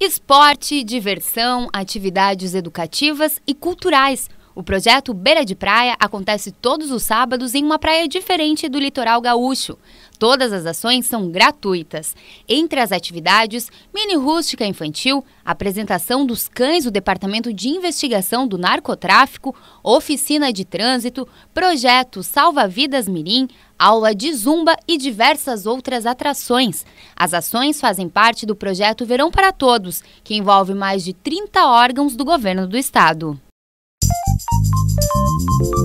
Esporte, diversão, atividades educativas e culturais. O projeto Beira de Praia acontece todos os sábados em uma praia diferente do litoral gaúcho. Todas as ações são gratuitas. Entre as atividades, mini rústica infantil, apresentação dos cães do Departamento de Investigação do Narcotráfico, oficina de trânsito, projeto Salva-Vidas Mirim, aula de zumba e diversas outras atrações. As ações fazem parte do projeto Verão para Todos, que envolve mais de 30 órgãos do governo do estado. Música